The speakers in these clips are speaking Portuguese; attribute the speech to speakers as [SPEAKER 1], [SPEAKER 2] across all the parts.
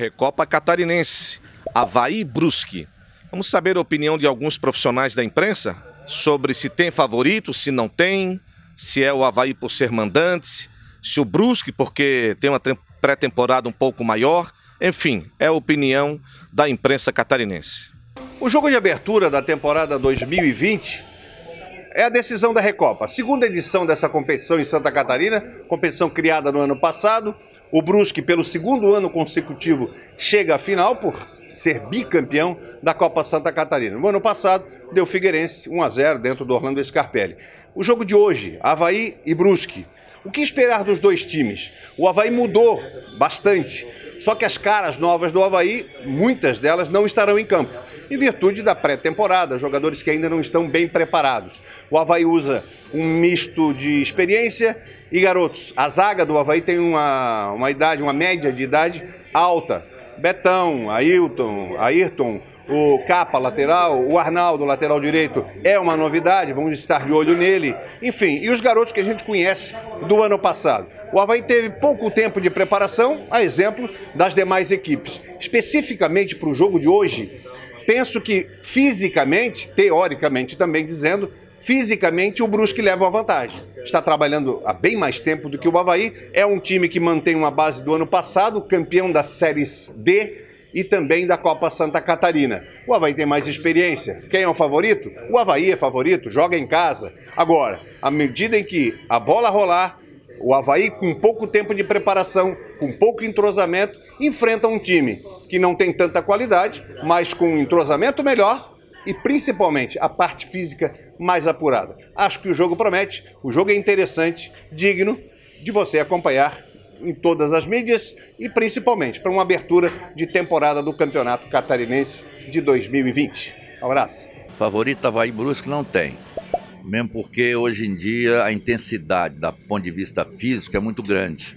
[SPEAKER 1] Recopa Catarinense, Havaí Brusque. Vamos saber a opinião de alguns profissionais da imprensa sobre se tem favorito, se não tem, se é o Havaí por ser mandante, se o Brusque porque tem uma pré-temporada um pouco maior. Enfim, é a opinião
[SPEAKER 2] da imprensa catarinense. O jogo de abertura da temporada 2020 é a decisão da Recopa, segunda edição dessa competição em Santa Catarina, competição criada no ano passado, o Brusque, pelo segundo ano consecutivo, chega à final por ser bicampeão da Copa Santa Catarina. No ano passado, deu Figueirense 1 a 0 dentro do Orlando Scarpelli. O jogo de hoje, Havaí e Brusque. O que esperar dos dois times? O Havaí mudou bastante, só que as caras novas do Havaí, muitas delas não estarão em campo, em virtude da pré-temporada, jogadores que ainda não estão bem preparados. O Havaí usa um misto de experiência e garotos, a zaga do Havaí tem uma, uma idade, uma média de idade alta. Betão, Ailton, Ayrton, o Capa, lateral, o Arnaldo, lateral direito, é uma novidade, vamos estar de olho nele. Enfim, e os garotos que a gente conhece do ano passado. O Havaí teve pouco tempo de preparação, a exemplo das demais equipes. Especificamente para o jogo de hoje, penso que fisicamente, teoricamente também dizendo, fisicamente o Brusque leva uma vantagem. Está trabalhando há bem mais tempo do que o Havaí, é um time que mantém uma base do ano passado, campeão da Série D e também da Copa Santa Catarina. O Havaí tem mais experiência. Quem é o favorito? O Havaí é favorito, joga em casa. Agora, à medida em que a bola rolar, o Havaí, com pouco tempo de preparação, com pouco entrosamento, enfrenta um time que não tem tanta qualidade, mas com um entrosamento melhor e principalmente a parte física mais apurada. Acho que o jogo promete, o jogo é interessante, digno de você acompanhar em todas as mídias e principalmente para uma abertura de temporada do Campeonato Catarinense de 2020. Um abraço.
[SPEAKER 3] Favorito Havaí Brusque não tem mesmo porque hoje em dia a intensidade, do ponto de vista físico, é muito grande.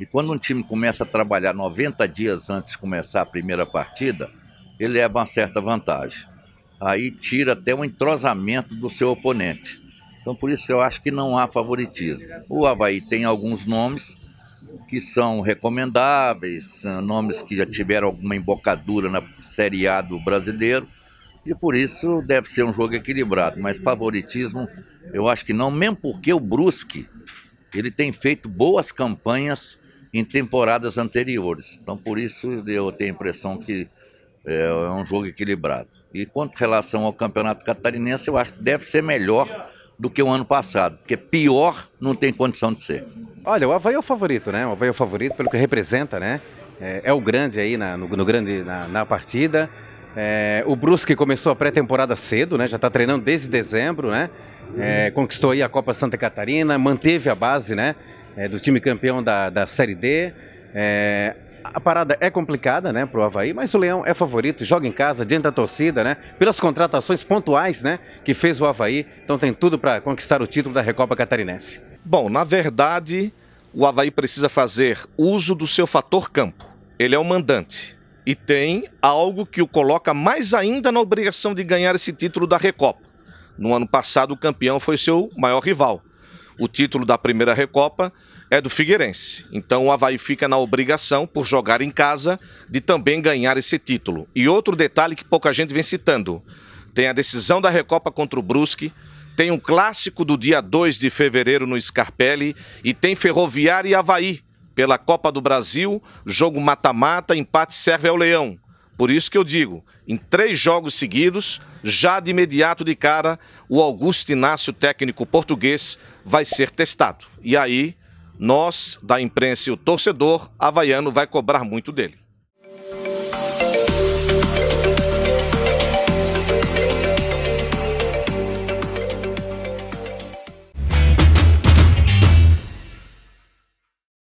[SPEAKER 3] E quando um time começa a trabalhar 90 dias antes de começar a primeira partida, ele leva uma certa vantagem. Aí tira até um entrosamento do seu oponente. Então por isso eu acho que não há favoritismo. O Havaí tem alguns nomes que são recomendáveis, nomes que já tiveram alguma embocadura na Série A do brasileiro, e por isso deve ser um jogo equilibrado, mas favoritismo eu acho que não, mesmo porque o Brusque ele tem feito boas campanhas em temporadas anteriores. Então por isso eu tenho a impressão que é, é um jogo equilibrado. E quanto relação ao Campeonato Catarinense, eu acho que deve ser melhor do que o ano passado, porque pior não tem condição de ser. Olha, o Havaí
[SPEAKER 4] é o favorito, né? O Havaí é o favorito pelo que representa, né? É, é o grande aí na, no, no grande, na, na partida. É, o Brusque começou a pré-temporada cedo, né? Já está treinando desde dezembro, né? É, conquistou aí a Copa Santa Catarina, manteve a base, né? É, do time campeão da, da Série D. É, a parada é complicada, né, o Havaí, mas o Leão é favorito, joga em casa, diante da torcida, né? Pelas contratações pontuais, né, que fez o Havaí, então tem tudo para conquistar o título da Recopa Catarinense. Bom, na verdade, o
[SPEAKER 1] Havaí precisa fazer uso do seu fator campo. Ele é o mandante e tem algo que o coloca mais ainda na obrigação de ganhar esse título da Recopa. No ano passado, o campeão foi seu maior rival. O título da primeira Recopa é do Figueirense. Então o Havaí fica na obrigação, por jogar em casa, de também ganhar esse título. E outro detalhe que pouca gente vem citando: tem a decisão da Recopa contra o Brusque, tem um clássico do dia 2 de fevereiro no Scarpelli e tem Ferroviária e Havaí pela Copa do Brasil, jogo mata-mata, empate serve ao Leão. Por isso que eu digo, em três jogos seguidos, já de imediato de cara, o Augusto Inácio, técnico português, vai ser testado. E aí, nós, da imprensa e o torcedor, havaiano vai cobrar muito dele.